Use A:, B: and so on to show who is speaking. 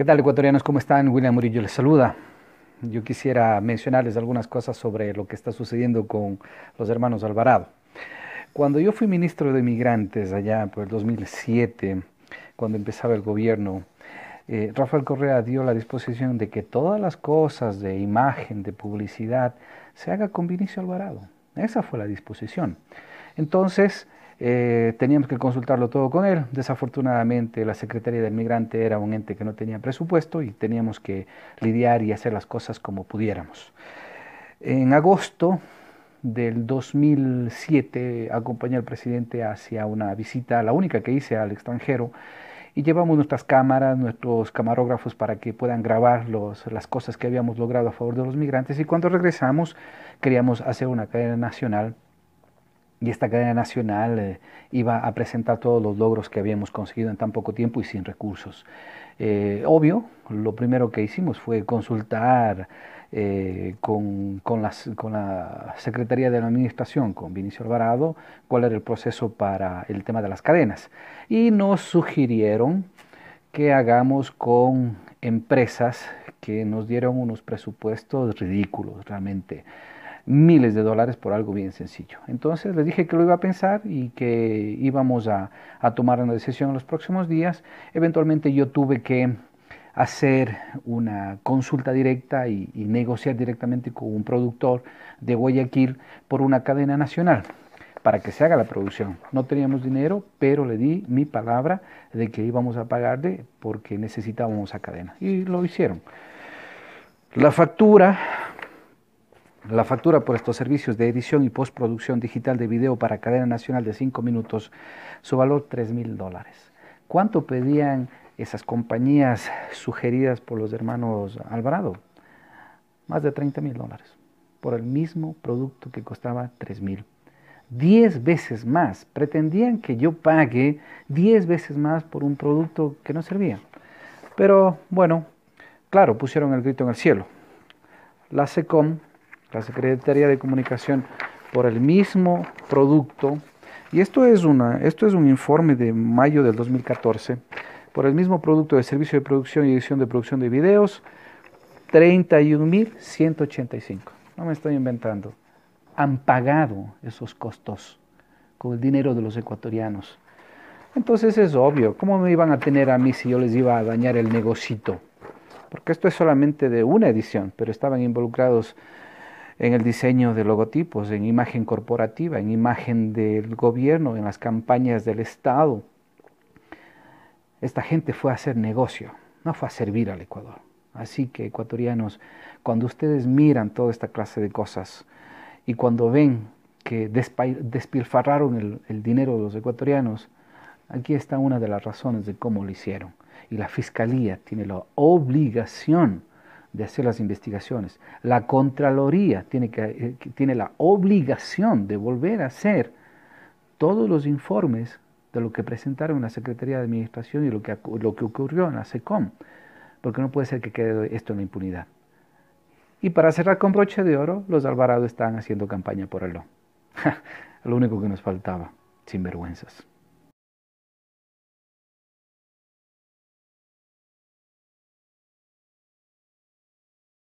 A: ¿Qué tal ecuatorianos? ¿Cómo están? William Murillo les saluda. Yo quisiera mencionarles algunas cosas sobre lo que está sucediendo con los hermanos Alvarado. Cuando yo fui ministro de Migrantes allá por el 2007, cuando empezaba el gobierno, eh, Rafael Correa dio la disposición de que todas las cosas de imagen, de publicidad, se haga con Vinicio Alvarado. Esa fue la disposición. Entonces, eh, teníamos que consultarlo todo con él. Desafortunadamente, la Secretaría del Migrante era un ente que no tenía presupuesto y teníamos que lidiar y hacer las cosas como pudiéramos. En agosto del 2007 acompañé al presidente hacia una visita, la única que hice al extranjero, y llevamos nuestras cámaras, nuestros camarógrafos para que puedan grabar las cosas que habíamos logrado a favor de los migrantes y cuando regresamos queríamos hacer una cadena nacional y esta cadena nacional eh, iba a presentar todos los logros que habíamos conseguido en tan poco tiempo y sin recursos. Eh, obvio, lo primero que hicimos fue consultar eh, con, con, la Secretaría de la Administración, con Vinicio Alvarado, cuál era el proceso para el tema de las cadenas. Y nos sugirieron que hagamos con empresas que nos dieron unos presupuestos ridículos, realmente miles de dólares por algo bien sencillo. Entonces les dije que lo iba a pensar y que íbamos a tomar una decisión en los próximos días. Eventualmente yo tuve que hacer una consulta directa y, negociar directamente con un productor de Guayaquil por una cadena nacional para que se haga la producción. No teníamos dinero, pero le di mi palabra de que íbamos a pagarle porque necesitábamos a cadena. Y lo hicieron. La factura, la factura por estos servicios de edición y postproducción digital de video para cadena nacional de 5 minutos, su valor 3 mil dólares. ¿Cuánto pedían esas compañías sugeridas por los hermanos Alvarado, más de 30 mil dólares por el mismo producto que costaba 3 mil. 10 veces más. Pretendían que yo pague 10 veces más por un producto que no servía. Pero bueno, claro, pusieron el grito en el cielo. La SECOM, la Secretaría de Comunicación, por el mismo producto, y esto es, una, esto es un informe de mayo del 2014, por el mismo producto de servicio de producción y edición de producción de videos, 31.185. No me estoy inventando. Han pagado esos costos con el dinero de los ecuatorianos. Entonces es obvio, ¿cómo me iban a tener a mí si yo les iba a dañar el negocito? Porque esto es solamente de una edición, pero estaban involucrados en el diseño de logotipos, en imagen corporativa, en imagen del gobierno, en las campañas del Estado, esta gente fue a hacer negocio, no fue a servir al Ecuador. Así que ecuatorianos, cuando ustedes miran toda esta clase de cosas y cuando ven que despilfarraron el, dinero de los ecuatorianos, aquí está una de las razones de cómo lo hicieron. Y la Fiscalía tiene la obligación de hacer las investigaciones. La Contraloría tiene, que, eh, tiene la obligación de volver a hacer todos los informes de lo que presentaron en la Secretaría de Administración y lo que, lo que ocurrió en la SECOM, porque no puede ser que quede esto en la impunidad. Y para cerrar con broche de oro, los Alvarado están haciendo campaña por el lo único que nos faltaba, sin vergüenzas.